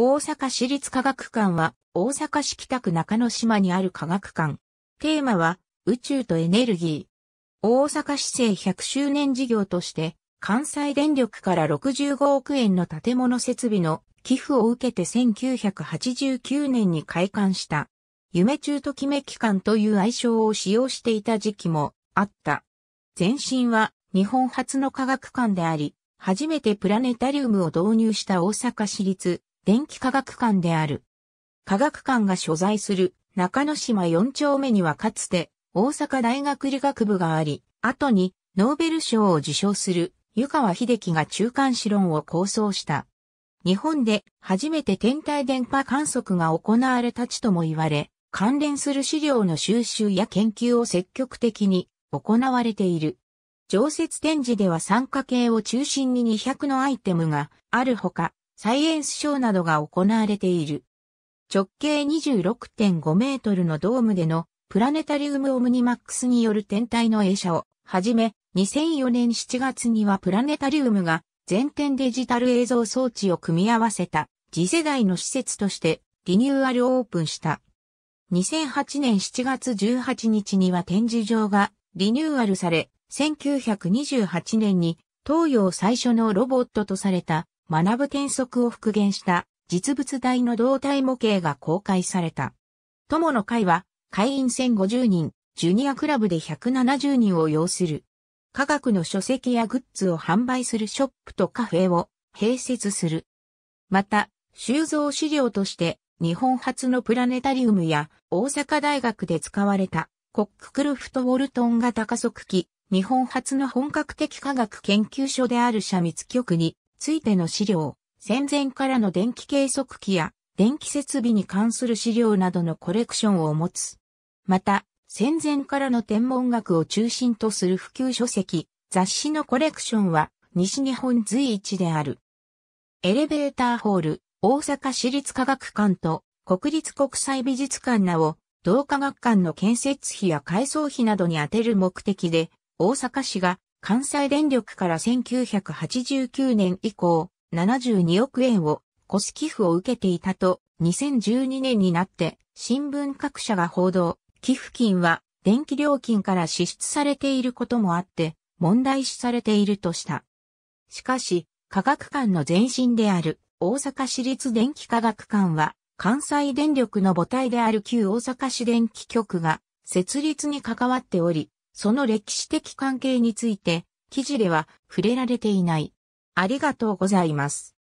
大阪市立科学館は大阪市北区中之島にある科学館。テーマは宇宙とエネルギー。大阪市政100周年事業として関西電力から65億円の建物設備の寄付を受けて1989年に開館した。夢中ときめき館という愛称を使用していた時期もあった。前身は日本初の科学館であり、初めてプラネタリウムを導入した大阪市立電気科学館である。科学館が所在する中之島4丁目にはかつて大阪大学理学部があり、後にノーベル賞を受賞する湯川秀樹が中間子論を構想した。日本で初めて天体電波観測が行われた地とも言われ、関連する資料の収集や研究を積極的に行われている。常設展示では参加系を中心に200のアイテムがあるほか、サイエンスショーなどが行われている。直径26.5メートルのドームでのプラネタリウムオムニマックスによる天体の映写をはじめ、2004年7月にはプラネタリウムが全天デジタル映像装置を組み合わせた次世代の施設としてリニューアルオープンした。2008年7月18日には展示場がリニューアルされ、1928年に東洋最初のロボットとされた学ぶ転則を復元した実物大の胴体模型が公開された。友の会は会員1050人、ジュニアクラブで170人を要する。科学の書籍やグッズを販売するショップとカフェを併設する。また、収蔵資料として日本初のプラネタリウムや大阪大学で使われたコッククルフト・ウォルトン型加速器、日本初の本格的科学研究所である社密局についての資料、戦前からの電気計測器や電気設備に関する資料などのコレクションを持つ。また、戦前からの天文学を中心とする普及書籍、雑誌のコレクションは西日本随一である。エレベーターホール、大阪市立科学館と国立国際美術館など、同科学館の建設費や改装費などに充てる目的で、大阪市が関西電力から1989年以降、72億円を、コス寄付を受けていたと、2012年になって、新聞各社が報道、寄付金は、電気料金から支出されていることもあって、問題視されているとした。しかし、科学館の前身である、大阪市立電気科学館は、関西電力の母体である旧大阪市電気局が、設立に関わっており、その歴史的関係について、記事では触れられていない。ありがとうございます。